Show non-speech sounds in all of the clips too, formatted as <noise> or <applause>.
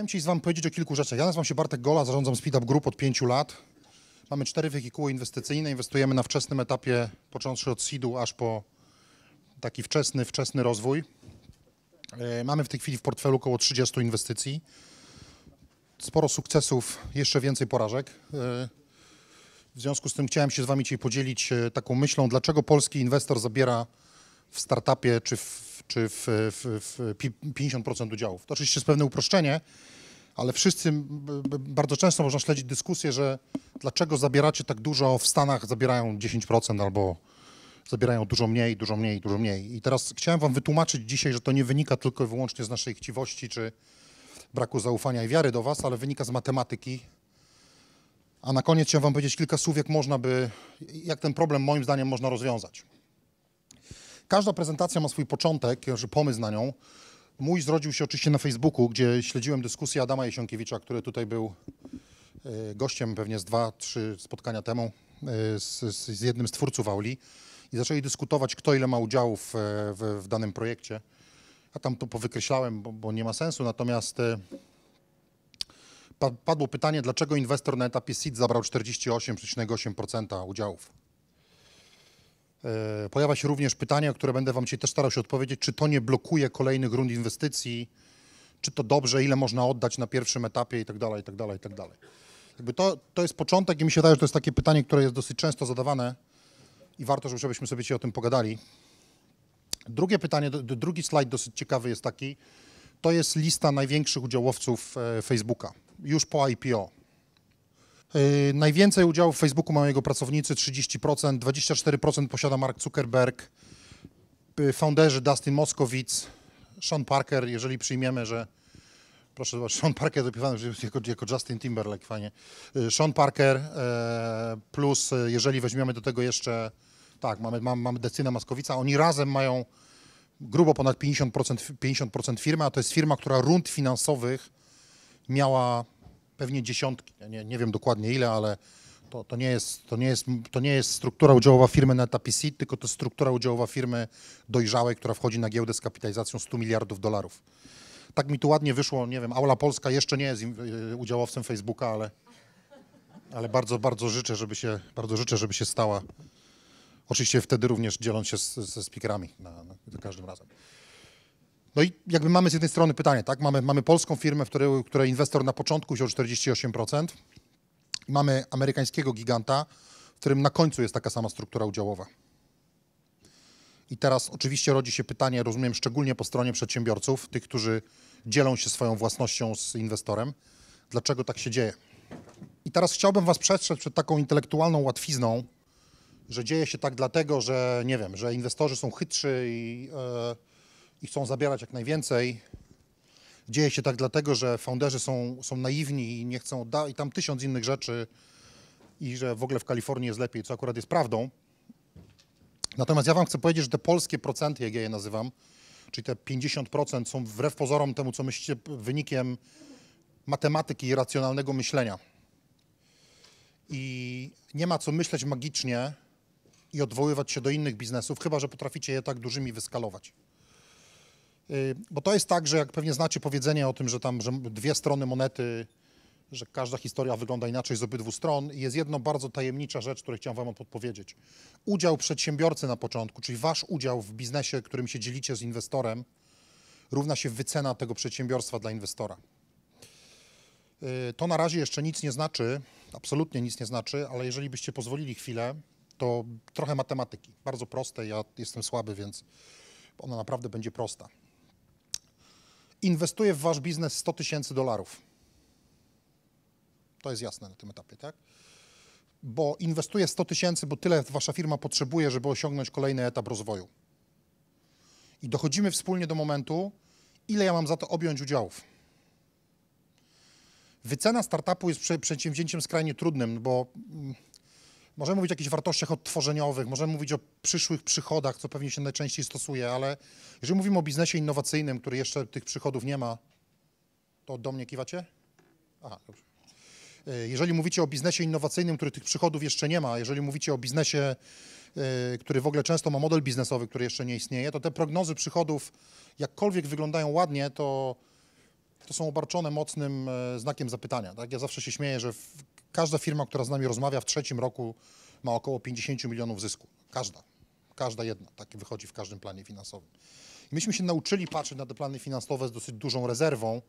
Chciałem dziś z Wam powiedzieć o kilku rzeczach. Ja nazywam się Bartek Gola, zarządzam Speedup Group od pięciu lat. Mamy cztery wehikuły inwestycyjne, inwestujemy na wczesnym etapie, począwszy od seedu aż po taki wczesny, wczesny rozwój. E, mamy w tej chwili w portfelu około 30 inwestycji. Sporo sukcesów, jeszcze więcej porażek. E, w związku z tym chciałem się z Wami dzisiaj podzielić e, taką myślą, dlaczego polski inwestor zabiera w startupie czy w, czy w, w, w 50% udziałów. To oczywiście jest pewne uproszczenie, ale wszyscy bardzo często można śledzić dyskusję, że dlaczego zabieracie tak dużo, w Stanach zabierają 10% albo zabierają dużo mniej, dużo mniej, dużo mniej. I teraz chciałem wam wytłumaczyć dzisiaj, że to nie wynika tylko i wyłącznie z naszej chciwości czy braku zaufania i wiary do was, ale wynika z matematyki. A na koniec chciałem wam powiedzieć kilka słów, jak można by, jak ten problem moim zdaniem można rozwiązać. Każda prezentacja ma swój początek, pomysł na nią. Mój zrodził się oczywiście na Facebooku, gdzie śledziłem dyskusję Adama Jesionkiewicza, który tutaj był e, gościem pewnie z dwa, trzy spotkania temu e, z, z jednym z twórców Auli i zaczęli dyskutować, kto ile ma udziałów e, w, w danym projekcie. Ja tam to powykreślałem, bo, bo nie ma sensu, natomiast padło pytanie, dlaczego inwestor na etapie seed zabrał 48,8% udziałów. E, Pojawia się również pytanie, o które będę Wam dzisiaj też starał się odpowiedzieć, czy to nie blokuje kolejnych rund inwestycji, czy to dobrze, ile można oddać na pierwszym etapie i tak dalej, i tak dalej, i tak dalej. Jakby to, to jest początek i mi się wydaje, że to jest takie pytanie, które jest dosyć często zadawane i warto, żebyśmy sobie dzisiaj o tym pogadali. Drugie pytanie, drugi slajd dosyć ciekawy jest taki, to jest lista największych udziałowców e, Facebooka, już po IPO. Yy, najwięcej udziałów w Facebooku mają jego pracownicy, 30%, 24% posiada Mark Zuckerberg, yy, founderzy Dustin Moskowitz, Sean Parker, jeżeli przyjmiemy, że proszę zobaczyć, Sean Parker dopisany <laughs> jako, jako Justin Timberlake, fajnie. Yy, Sean Parker plus, jeżeli weźmiemy do tego jeszcze, tak, mamy, mamy, mamy Decyna Moskowica, oni razem mają grubo ponad 50%, 50% firmy, a to jest firma, która rund finansowych miała pewnie dziesiątki, nie, nie wiem dokładnie ile, ale to, to, nie jest, to, nie jest, to nie jest struktura udziałowa firmy na etapie seed, tylko to struktura udziałowa firmy dojrzałej, która wchodzi na giełdę z kapitalizacją 100 miliardów dolarów. Tak mi tu ładnie wyszło, nie wiem, Aula Polska jeszcze nie jest y, udziałowcem Facebooka, ale, ale bardzo, bardzo życzę, żeby się, bardzo życzę, żeby się stała. Oczywiście wtedy również dzieląc się z, ze speakerami na, na, za każdym razem. No i jakby mamy z jednej strony pytanie, tak? Mamy, mamy polską firmę, w której, której inwestor na początku wziął 48%. Mamy amerykańskiego giganta, w którym na końcu jest taka sama struktura udziałowa. I teraz oczywiście rodzi się pytanie, rozumiem, szczególnie po stronie przedsiębiorców, tych, którzy dzielą się swoją własnością z inwestorem, dlaczego tak się dzieje. I teraz chciałbym Was przestrzec przed taką intelektualną łatwizną, że dzieje się tak dlatego, że nie wiem, że inwestorzy są chytrzy i. Yy, i chcą zabierać jak najwięcej. Dzieje się tak dlatego, że founderzy są, są naiwni i nie chcą i tam tysiąc innych rzeczy i że w ogóle w Kalifornii jest lepiej, co akurat jest prawdą. Natomiast ja wam chcę powiedzieć, że te polskie procenty, jak ja je nazywam, czyli te 50% są wbrew pozorom temu, co myślicie, wynikiem matematyki i racjonalnego myślenia. I nie ma co myśleć magicznie i odwoływać się do innych biznesów, chyba że potraficie je tak dużymi wyskalować. Y, bo to jest tak, że jak pewnie znacie powiedzenie o tym, że tam że dwie strony monety, że każda historia wygląda inaczej z obydwu stron i jest jedna bardzo tajemnicza rzecz, której chciałem wam podpowiedzieć. Udział przedsiębiorcy na początku, czyli wasz udział w biznesie, którym się dzielicie z inwestorem, równa się wycena tego przedsiębiorstwa dla inwestora. Y, to na razie jeszcze nic nie znaczy, absolutnie nic nie znaczy, ale jeżeli byście pozwolili chwilę, to trochę matematyki, bardzo proste, ja jestem słaby, więc ona naprawdę będzie prosta inwestuje w wasz biznes 100 tysięcy dolarów. To jest jasne na tym etapie, tak? Bo inwestuje 100 tysięcy, bo tyle wasza firma potrzebuje, żeby osiągnąć kolejny etap rozwoju. I dochodzimy wspólnie do momentu, ile ja mam za to objąć udziałów. Wycena startupu jest przedsięwzięciem skrajnie trudnym, bo mm, Możemy mówić o jakichś wartościach odtworzeniowych, możemy mówić o przyszłych przychodach, co pewnie się najczęściej stosuje, ale jeżeli mówimy o biznesie innowacyjnym, który jeszcze tych przychodów nie ma, to do mnie kiwacie? Aha, dobrze. E, jeżeli mówicie o biznesie innowacyjnym, który tych przychodów jeszcze nie ma, jeżeli mówicie o biznesie, e, który w ogóle często ma model biznesowy, który jeszcze nie istnieje, to te prognozy przychodów, jakkolwiek wyglądają ładnie, to, to są obarczone mocnym e, znakiem zapytania. Tak? Ja zawsze się śmieję, że w Każda firma, która z nami rozmawia w trzecim roku ma około 50 milionów zysku. Każda. Każda jedna. Tak wychodzi w każdym planie finansowym. I myśmy się nauczyli patrzeć na te plany finansowe z dosyć dużą rezerwą.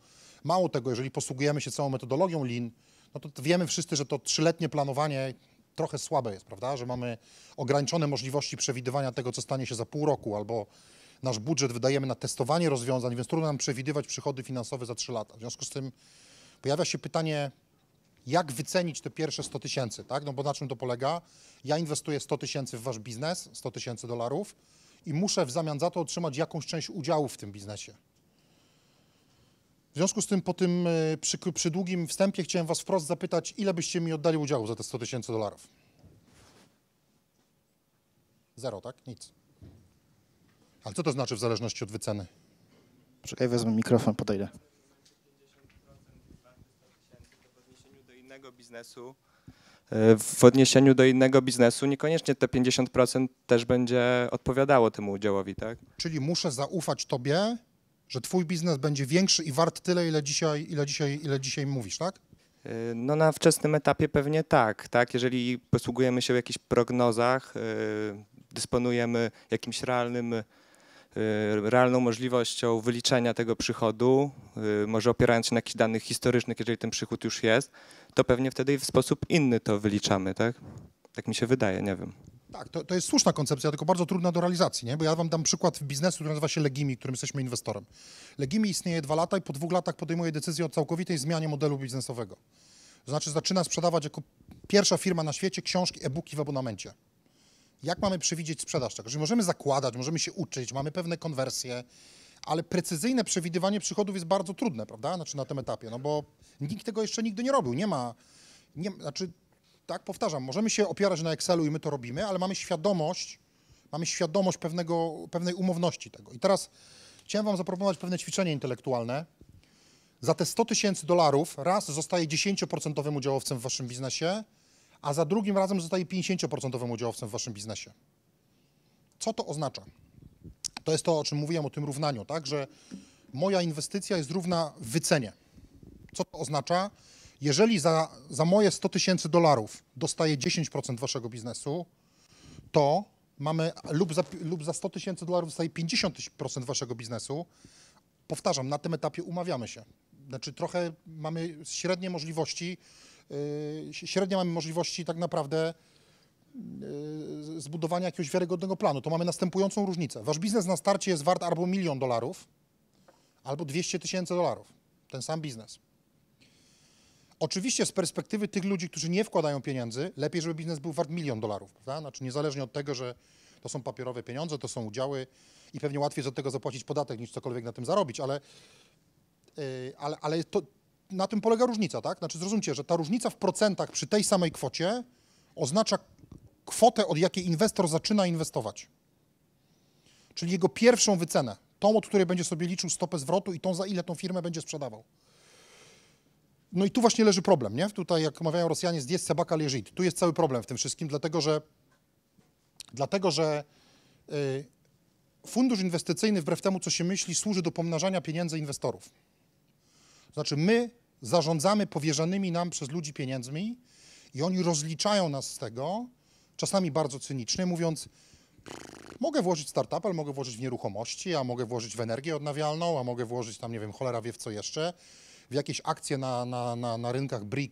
Mało tego, jeżeli posługujemy się całą metodologią Lean, no to wiemy wszyscy, że to trzyletnie planowanie trochę słabe jest, prawda? Że mamy ograniczone możliwości przewidywania tego, co stanie się za pół roku, albo nasz budżet wydajemy na testowanie rozwiązań, więc trudno nam przewidywać przychody finansowe za trzy lata. W związku z tym pojawia się pytanie, jak wycenić te pierwsze 100 tysięcy, tak? No bo na czym to polega? Ja inwestuję 100 tysięcy w wasz biznes, 100 tysięcy dolarów i muszę w zamian za to otrzymać jakąś część udziału w tym biznesie. W związku z tym po tym e, przy, przy długim wstępie chciałem was wprost zapytać, ile byście mi oddali udziału za te 100 tysięcy dolarów? Zero, tak? Nic. Ale co to znaczy w zależności od wyceny? Poczekaj, wezmę mikrofon, podejdę. biznesu e, w odniesieniu do innego biznesu, niekoniecznie te 50% też będzie odpowiadało temu udziałowi, tak? Czyli muszę zaufać tobie, że twój biznes będzie większy i wart tyle, ile dzisiaj, ile dzisiaj, ile dzisiaj mówisz, tak? E, no na wczesnym etapie pewnie tak, tak? Jeżeli posługujemy się w jakichś prognozach, e, dysponujemy jakimś realnym, realną możliwością wyliczenia tego przychodu, może opierając się na jakichś danych historycznych, jeżeli ten przychód już jest, to pewnie wtedy w sposób inny to wyliczamy, tak? Tak mi się wydaje, nie wiem. Tak, to, to jest słuszna koncepcja, tylko bardzo trudna do realizacji, nie? Bo ja wam dam przykład biznesu, który nazywa się Legimi, którym jesteśmy inwestorem. Legimi istnieje dwa lata i po dwóch latach podejmuje decyzję o całkowitej zmianie modelu biznesowego. To znaczy zaczyna sprzedawać jako pierwsza firma na świecie książki, e-booki w abonamencie. Jak mamy przewidzieć sprzedaż tego? Czyli możemy zakładać, możemy się uczyć, mamy pewne konwersje, ale precyzyjne przewidywanie przychodów jest bardzo trudne, prawda? Znaczy na tym etapie, no bo nikt tego jeszcze nigdy nie robił. Nie ma, nie, znaczy, tak powtarzam, możemy się opierać na Excelu i my to robimy, ale mamy świadomość, mamy świadomość pewnego, pewnej umowności tego. I teraz chciałem Wam zaproponować pewne ćwiczenie intelektualne. Za te 100 tysięcy dolarów raz zostaje 10% udziałowcem w Waszym biznesie, a za drugim razem zostaje 50% udziałowcem w Waszym biznesie. Co to oznacza? To jest to, o czym mówiłem, o tym równaniu, tak, że moja inwestycja jest równa wycenie. Co to oznacza? Jeżeli za, za moje 100 tysięcy dolarów dostaję 10% waszego biznesu, to mamy lub za, lub za 100 tysięcy dolarów dostaję 50% waszego biznesu. Powtarzam, na tym etapie umawiamy się. Znaczy trochę mamy średnie możliwości, yy, średnie mamy możliwości tak naprawdę zbudowania jakiegoś wiarygodnego planu, to mamy następującą różnicę. Wasz biznes na starcie jest wart albo milion dolarów, albo 200 tysięcy dolarów. Ten sam biznes. Oczywiście z perspektywy tych ludzi, którzy nie wkładają pieniędzy, lepiej, żeby biznes był wart milion dolarów, prawda? Znaczy niezależnie od tego, że to są papierowe pieniądze, to są udziały i pewnie łatwiej za tego zapłacić podatek niż cokolwiek na tym zarobić, ale, e, ale, ale to, na tym polega różnica, tak? Znaczy zrozumcie, że ta różnica w procentach przy tej samej kwocie oznacza kwotę, od jakiej inwestor zaczyna inwestować. Czyli jego pierwszą wycenę, tą, od której będzie sobie liczył stopę zwrotu i tą, za ile tą firmę będzie sprzedawał. No i tu właśnie leży problem, nie? Tutaj, jak mawiają Rosjanie, zdjęć sebaka leżit. Tu jest cały problem w tym wszystkim, dlatego że, dlatego, że y, fundusz inwestycyjny, wbrew temu, co się myśli, służy do pomnażania pieniędzy inwestorów. Znaczy, my zarządzamy powierzanymi nam przez ludzi pieniędzmi i oni rozliczają nas z tego, czasami bardzo cynicznie, mówiąc, mogę włożyć startup, ale mogę włożyć w nieruchomości, a mogę włożyć w energię odnawialną, a mogę włożyć tam, nie wiem, cholera wie w co jeszcze, w jakieś akcje na, na, na, na rynkach BRIC,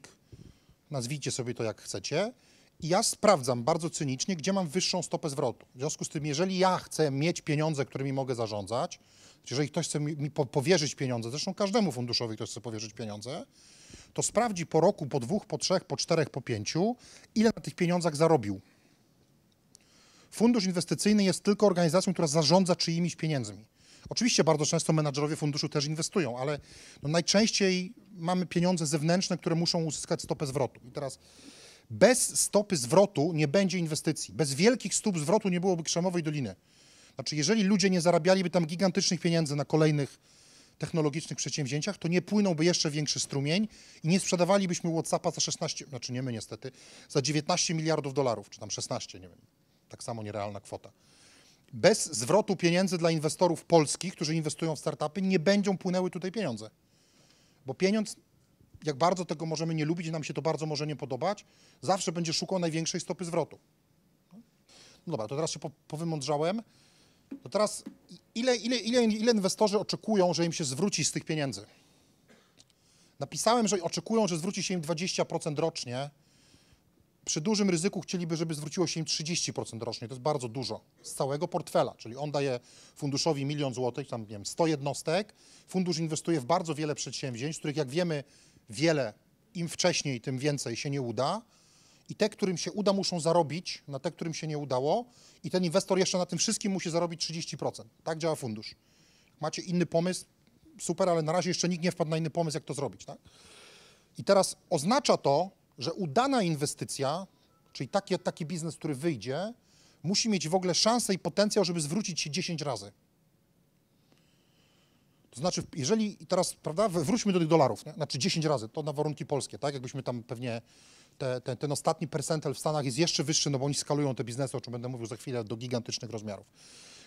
nazwijcie sobie to jak chcecie. I ja sprawdzam bardzo cynicznie, gdzie mam wyższą stopę zwrotu. W związku z tym, jeżeli ja chcę mieć pieniądze, którymi mogę zarządzać, jeżeli ktoś chce mi powierzyć pieniądze, zresztą każdemu funduszowi ktoś chce powierzyć pieniądze, to sprawdzi po roku, po dwóch, po trzech, po czterech, po pięciu, ile na tych pieniądzach zarobił. Fundusz inwestycyjny jest tylko organizacją, która zarządza czyimiś pieniędzmi. Oczywiście bardzo często menadżerowie funduszu też inwestują, ale no najczęściej mamy pieniądze zewnętrzne, które muszą uzyskać stopę zwrotu. I teraz bez stopy zwrotu nie będzie inwestycji. Bez wielkich stóp zwrotu nie byłoby Krzemowej Doliny. Znaczy, jeżeli ludzie nie zarabialiby tam gigantycznych pieniędzy na kolejnych technologicznych przedsięwzięciach, to nie płynąłby jeszcze większy strumień i nie sprzedawalibyśmy WhatsAppa za 16, znaczy nie my niestety, za 19 miliardów dolarów, czy tam 16, nie wiem tak samo nierealna kwota. Bez zwrotu pieniędzy dla inwestorów polskich, którzy inwestują w startupy, nie będą płynęły tutaj pieniądze. Bo pieniądz, jak bardzo tego możemy nie lubić, nam się to bardzo może nie podobać, zawsze będzie szukał największej stopy zwrotu. No dobra, to teraz się powymądrzałem. To teraz ile, ile, ile, ile inwestorzy oczekują, że im się zwróci z tych pieniędzy? Napisałem, że oczekują, że zwróci się im 20% rocznie przy dużym ryzyku chcieliby, żeby zwróciło się im 30% rocznie. To jest bardzo dużo z całego portfela, czyli on daje funduszowi milion złotych, tam nie wiem, 100 jednostek. Fundusz inwestuje w bardzo wiele przedsięwzięć, z których jak wiemy wiele, im wcześniej, tym więcej się nie uda. I te, którym się uda, muszą zarobić na te, którym się nie udało. I ten inwestor jeszcze na tym wszystkim musi zarobić 30%. Tak działa fundusz. Macie inny pomysł, super, ale na razie jeszcze nikt nie wpadł na inny pomysł, jak to zrobić. Tak? I teraz oznacza to, że udana inwestycja, czyli taki, taki biznes, który wyjdzie, musi mieć w ogóle szansę i potencjał, żeby zwrócić się 10 razy. To znaczy, jeżeli teraz, prawda, wróćmy do tych dolarów, nie? znaczy 10 razy, to na warunki polskie, tak? Jakbyśmy tam pewnie te, te, ten ostatni percentel w Stanach jest jeszcze wyższy, no bo oni skalują te biznesy, o czym będę mówił za chwilę, do gigantycznych rozmiarów.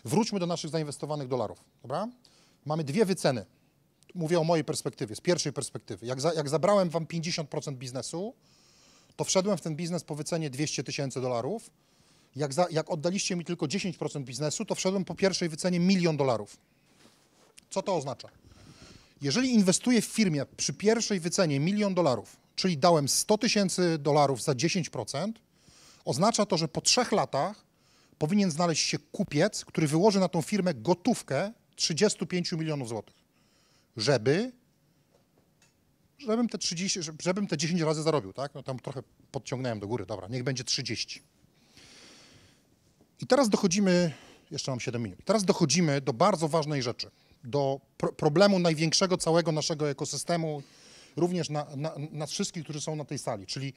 Wróćmy do naszych zainwestowanych dolarów, dobra? Mamy dwie wyceny. Mówię o mojej perspektywie, z pierwszej perspektywy. Jak, za, jak zabrałem wam 50% biznesu, to wszedłem w ten biznes po wycenie 200 tysięcy dolarów. Jak, za, jak oddaliście mi tylko 10% biznesu, to wszedłem po pierwszej wycenie milion dolarów. Co to oznacza? Jeżeli inwestuję w firmie przy pierwszej wycenie milion dolarów, czyli dałem 100 tysięcy dolarów za 10%, oznacza to, że po trzech latach powinien znaleźć się kupiec, który wyłoży na tą firmę gotówkę 35 milionów złotych, żeby żebym te 30, żebym te 10 razy zarobił, tak? No tam trochę podciągnąłem do góry, dobra, niech będzie 30. I teraz dochodzimy, jeszcze mam 7 minut, teraz dochodzimy do bardzo ważnej rzeczy, do pro problemu największego całego naszego ekosystemu, również na, na, nas wszystkich, którzy są na tej sali, czyli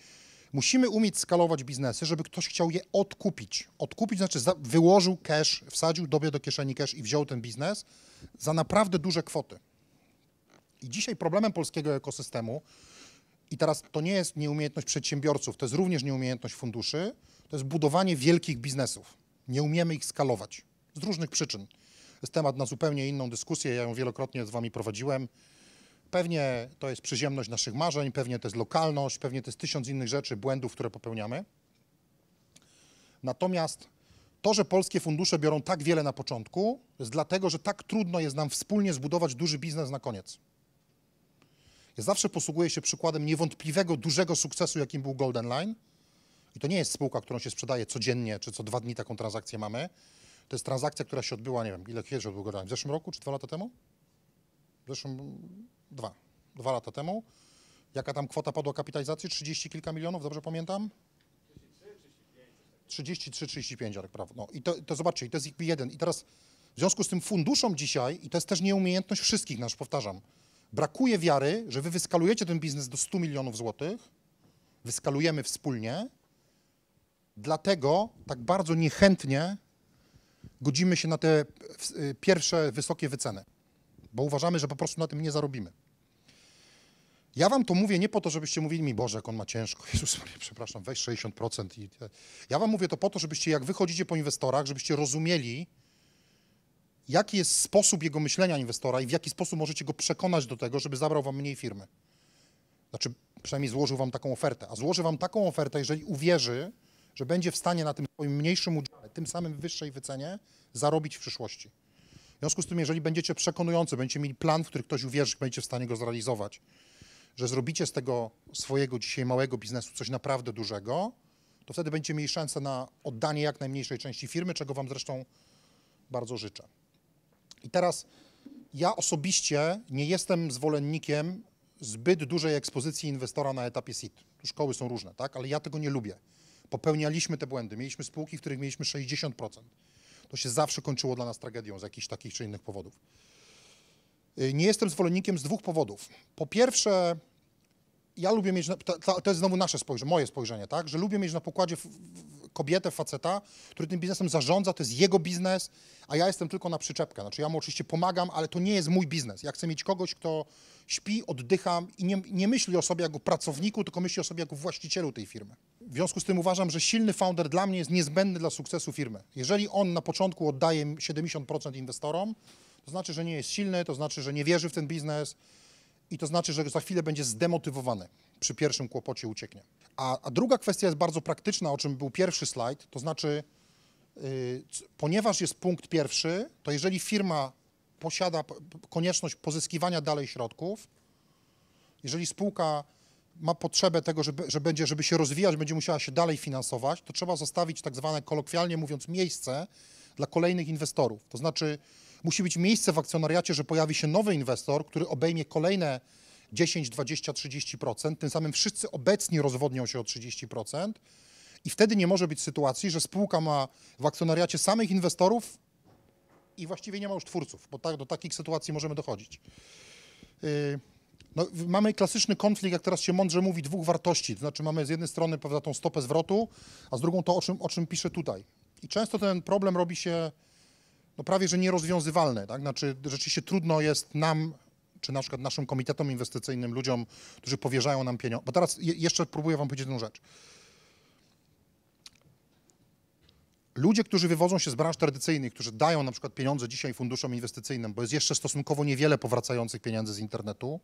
musimy umieć skalować biznesy, żeby ktoś chciał je odkupić. Odkupić znaczy wyłożył cash, wsadził dobie do kieszeni cash i wziął ten biznes za naprawdę duże kwoty. I dzisiaj problemem polskiego ekosystemu, i teraz to nie jest nieumiejętność przedsiębiorców, to jest również nieumiejętność funduszy, to jest budowanie wielkich biznesów. Nie umiemy ich skalować z różnych przyczyn. To jest temat na zupełnie inną dyskusję, ja ją wielokrotnie z Wami prowadziłem. Pewnie to jest przyziemność naszych marzeń, pewnie to jest lokalność, pewnie to jest tysiąc innych rzeczy, błędów, które popełniamy. Natomiast to, że polskie fundusze biorą tak wiele na początku, jest dlatego, że tak trudno jest nam wspólnie zbudować duży biznes na koniec. Ja zawsze posługuję się przykładem niewątpliwego, dużego sukcesu, jakim był Golden Line. I to nie jest spółka, którą się sprzedaje codziennie, czy co dwa dni taką transakcję mamy. To jest transakcja, która się odbyła, nie wiem, ile kiedy odbył Golden Line? W zeszłym roku, czy dwa lata temu? W zeszłym, dwa. Dwa lata temu. Jaka tam kwota padła kapitalizacji? 30 kilka milionów, dobrze pamiętam? 33-35, tak prawda. No i to, to zobaczcie, to jest jeden. I teraz w związku z tym funduszom dzisiaj, i to jest też nieumiejętność wszystkich nasz, no powtarzam, Brakuje wiary, że wy wyskalujecie ten biznes do 100 milionów złotych, wyskalujemy wspólnie, dlatego tak bardzo niechętnie godzimy się na te e, pierwsze wysokie wyceny, bo uważamy, że po prostu na tym nie zarobimy. Ja wam to mówię nie po to, żebyście mówili mi, Boże, jak on ma ciężko, <laughs> Jezus, przepraszam, weź 60%. I... Ja wam mówię to po to, żebyście jak wychodzicie po inwestorach, żebyście rozumieli, jaki jest sposób jego myślenia inwestora i w jaki sposób możecie go przekonać do tego, żeby zabrał wam mniej firmy. Znaczy, przynajmniej złożył wam taką ofertę. A złoży wam taką ofertę, jeżeli uwierzy, że będzie w stanie na tym swoim mniejszym udziale, tym samym wyższej wycenie, zarobić w przyszłości. W związku z tym, jeżeli będziecie przekonujący, będziecie mieli plan, w który ktoś uwierzy, będziecie w stanie go zrealizować, że zrobicie z tego swojego dzisiaj małego biznesu coś naprawdę dużego, to wtedy będziecie mieli szansę na oddanie jak najmniejszej części firmy, czego Wam zresztą bardzo życzę. I teraz ja osobiście nie jestem zwolennikiem zbyt dużej ekspozycji inwestora na etapie seed. Szkoły są różne, tak? Ale ja tego nie lubię. Popełnialiśmy te błędy. Mieliśmy spółki, w których mieliśmy 60%. To się zawsze kończyło dla nas tragedią z jakichś takich czy innych powodów. Y, nie jestem zwolennikiem z dwóch powodów. Po pierwsze, ja lubię mieć, to, to jest znowu nasze spojrzenie, moje spojrzenie, tak, że lubię mieć na pokładzie kobietę, faceta, który tym biznesem zarządza, to jest jego biznes, a ja jestem tylko na przyczepkę. Znaczy ja mu oczywiście pomagam, ale to nie jest mój biznes. Ja chcę mieć kogoś, kto śpi, oddycha i nie, nie myśli o sobie jako pracowniku, tylko myśli o sobie jako właścicielu tej firmy. W związku z tym uważam, że silny founder dla mnie jest niezbędny dla sukcesu firmy. Jeżeli on na początku oddaje 70% inwestorom, to znaczy, że nie jest silny, to znaczy, że nie wierzy w ten biznes, i to znaczy, że za chwilę będzie zdemotywowany Przy pierwszym kłopocie ucieknie. A, a druga kwestia jest bardzo praktyczna, o czym był pierwszy slajd, to znaczy, yy, ponieważ jest punkt pierwszy, to jeżeli firma posiada konieczność pozyskiwania dalej środków, jeżeli spółka ma potrzebę tego, żeby, że będzie, żeby się rozwijać, będzie musiała się dalej finansować, to trzeba zostawić tak zwane kolokwialnie mówiąc miejsce dla kolejnych inwestorów. To znaczy, musi być miejsce w akcjonariacie, że pojawi się nowy inwestor, który obejmie kolejne 10, 20, 30%, tym samym wszyscy obecni rozwodnią się o 30%. I wtedy nie może być sytuacji, że spółka ma w akcjonariacie samych inwestorów i właściwie nie ma już twórców, bo tak, do takich sytuacji możemy dochodzić. Y, no, mamy klasyczny konflikt, jak teraz się mądrze mówi, dwóch wartości. To znaczy mamy z jednej strony prawda, tą stopę zwrotu, a z drugą to, o czym, o czym piszę tutaj. I często ten problem robi się no prawie że nierozwiązywalne. Tak? Znaczy, rzeczywiście trudno jest nam, czy na przykład naszym komitetom inwestycyjnym, ludziom, którzy powierzają nam pieniądze. Bo teraz je, jeszcze próbuję Wam powiedzieć jedną rzecz. Ludzie, którzy wywodzą się z branż tradycyjnych, którzy dają na przykład pieniądze dzisiaj funduszom inwestycyjnym, bo jest jeszcze stosunkowo niewiele powracających pieniędzy z internetu,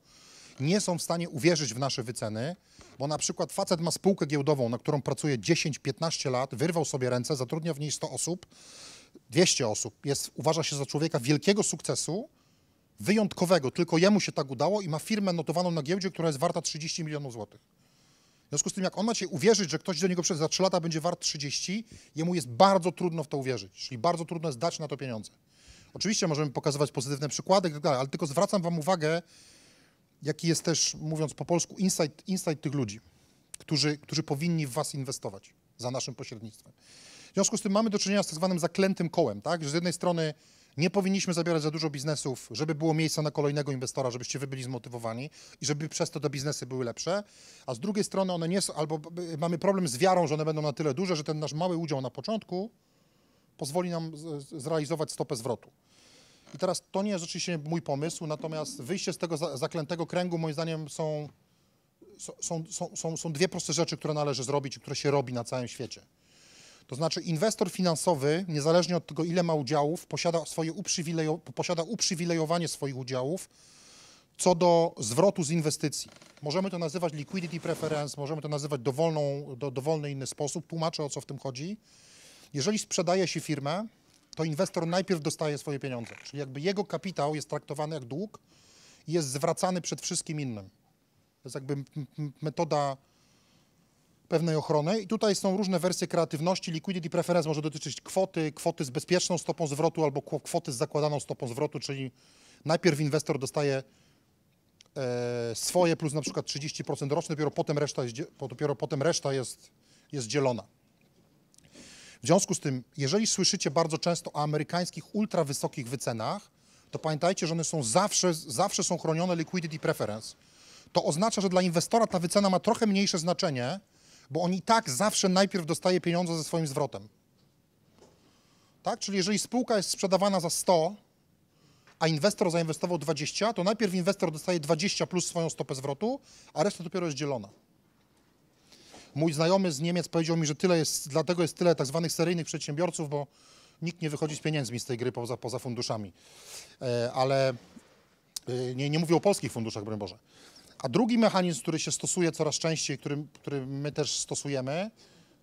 nie są w stanie uwierzyć w nasze wyceny, bo na przykład facet ma spółkę giełdową, na którą pracuje 10-15 lat, wyrwał sobie ręce, zatrudnia w niej 100 osób, 200 osób jest, uważa się za człowieka wielkiego sukcesu, wyjątkowego, tylko jemu się tak udało i ma firmę notowaną na giełdzie, która jest warta 30 milionów złotych. W związku z tym, jak on macie uwierzyć, że ktoś do niego przez za 3 lata będzie wart 30, jemu jest bardzo trudno w to uwierzyć, czyli bardzo trudno jest dać na to pieniądze. Oczywiście możemy pokazywać pozytywne przykłady tak ale tylko zwracam wam uwagę, jaki jest też, mówiąc po polsku, insight, insight tych ludzi, którzy, którzy powinni w was inwestować za naszym pośrednictwem. W związku z tym mamy do czynienia z tak zwanym zaklętym kołem, tak? Że z jednej strony nie powinniśmy zabierać za dużo biznesów, żeby było miejsca na kolejnego inwestora, żebyście wy byli zmotywowani i żeby przez to te biznesy były lepsze, a z drugiej strony one nie są, albo mamy problem z wiarą, że one będą na tyle duże, że ten nasz mały udział na początku pozwoli nam zrealizować stopę zwrotu. I teraz to nie jest rzeczywiście mój pomysł, natomiast wyjście z tego zaklętego kręgu moim zdaniem są, są, są, są, są dwie proste rzeczy, które należy zrobić i które się robi na całym świecie. To znaczy inwestor finansowy, niezależnie od tego, ile ma udziałów, posiada, swoje uprzywilejo posiada uprzywilejowanie swoich udziałów co do zwrotu z inwestycji. Możemy to nazywać liquidity preference, możemy to nazywać dowolną, do, dowolny inny sposób. Tłumaczę, o co w tym chodzi. Jeżeli sprzedaje się firmę, to inwestor najpierw dostaje swoje pieniądze. Czyli jakby jego kapitał jest traktowany jak dług i jest zwracany przed wszystkim innym. To jest jakby metoda pewnej ochrony. I tutaj są różne wersje kreatywności. Liquidity preference może dotyczyć kwoty, kwoty z bezpieczną stopą zwrotu albo kwoty z zakładaną stopą zwrotu, czyli najpierw inwestor dostaje e, swoje plus na przykład 30% rocznie, dopiero potem reszta jest, dopiero potem reszta jest, jest dzielona. W związku z tym, jeżeli słyszycie bardzo często o amerykańskich ultra wysokich wycenach, to pamiętajcie, że one są zawsze, zawsze są chronione liquidity preference. To oznacza, że dla inwestora ta wycena ma trochę mniejsze znaczenie, bo on i tak zawsze najpierw dostaje pieniądze ze swoim zwrotem. Tak? Czyli jeżeli spółka jest sprzedawana za 100, a inwestor zainwestował 20, to najpierw inwestor dostaje 20 plus swoją stopę zwrotu, a reszta dopiero jest dzielona. Mój znajomy z Niemiec powiedział mi, że tyle jest, dlatego jest tyle tak zwanych seryjnych przedsiębiorców, bo nikt nie wychodzi z pieniędzmi z tej gry poza, poza funduszami. E, ale e, nie, nie mówię o polskich funduszach, broń Boże. A drugi mechanizm, który się stosuje coraz częściej, który, który my też stosujemy,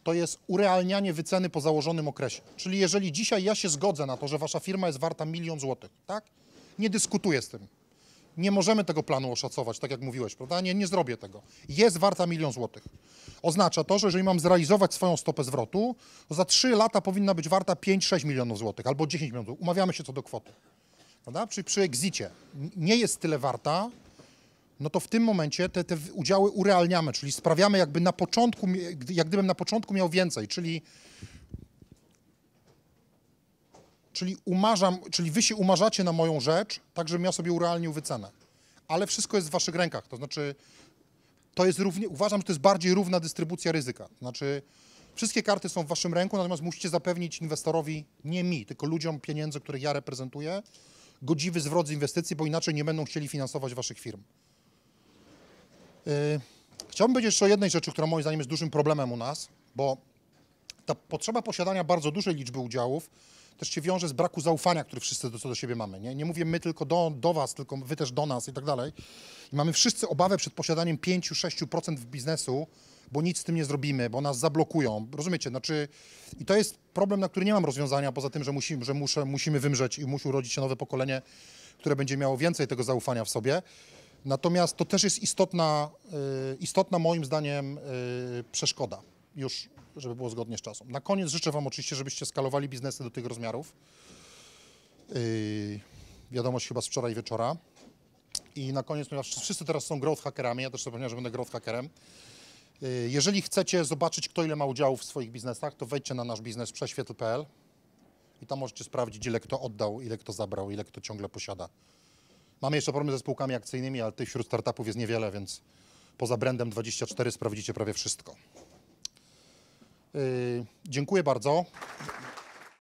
to jest urealnianie wyceny po założonym okresie. Czyli jeżeli dzisiaj ja się zgodzę na to, że wasza firma jest warta milion złotych, tak? Nie dyskutuję z tym. Nie możemy tego planu oszacować, tak jak mówiłeś, prawda? Nie, nie zrobię tego. Jest warta milion złotych. Oznacza to, że jeżeli mam zrealizować swoją stopę zwrotu, to za 3 lata powinna być warta 5-6 milionów złotych albo 10 milionów. Umawiamy się co do kwoty. Prawda? Czyli przy egzicie nie jest tyle warta, no to w tym momencie te, te udziały urealniamy, czyli sprawiamy jakby na początku, jak gdybym na początku miał więcej, czyli czyli umarzam, czyli wy się umarzacie na moją rzecz, tak żebym ja sobie urealnił wycenę. Ale wszystko jest w waszych rękach, to znaczy to jest równie, uważam, że to jest bardziej równa dystrybucja ryzyka. To znaczy wszystkie karty są w waszym ręku, natomiast musicie zapewnić inwestorowi, nie mi, tylko ludziom pieniędzy, których ja reprezentuję, godziwy zwrot z inwestycji, bo inaczej nie będą chcieli finansować waszych firm. Y, chciałbym powiedzieć jeszcze o jednej rzeczy, która moim zdaniem jest dużym problemem u nas, bo ta potrzeba posiadania bardzo dużej liczby udziałów też się wiąże z braku zaufania, który wszyscy do, co do siebie mamy. Nie, nie mówię my tylko do, do was, tylko wy też do nas i tak dalej. I mamy wszyscy obawę przed posiadaniem 5-6% w biznesu, bo nic z tym nie zrobimy, bo nas zablokują. Rozumiecie? Znaczy, I to jest problem, na który nie mam rozwiązania, poza tym, że, musi, że muszę, musimy wymrzeć i musi urodzić się nowe pokolenie, które będzie miało więcej tego zaufania w sobie. Natomiast to też jest istotna, y, istotna moim zdaniem y, przeszkoda, już żeby było zgodnie z czasem. Na koniec życzę Wam oczywiście, żebyście skalowali biznesy do tych rozmiarów. Y, wiadomość chyba z wczoraj wieczora. I na koniec, ponieważ wszyscy teraz są growth hackerami, ja też zapomniałem, że będę growth hackerem. Jeżeli chcecie zobaczyć, kto ile ma udziałów w swoich biznesach, to wejdźcie na nasz biznes prześwietl.pl i tam możecie sprawdzić, ile kto oddał, ile kto zabrał, ile kto ciągle posiada. Mamy jeszcze problemy ze spółkami akcyjnymi, ale tych wśród startupów jest niewiele, więc poza brandem 24 sprawdzicie prawie wszystko. Yy, dziękuję bardzo.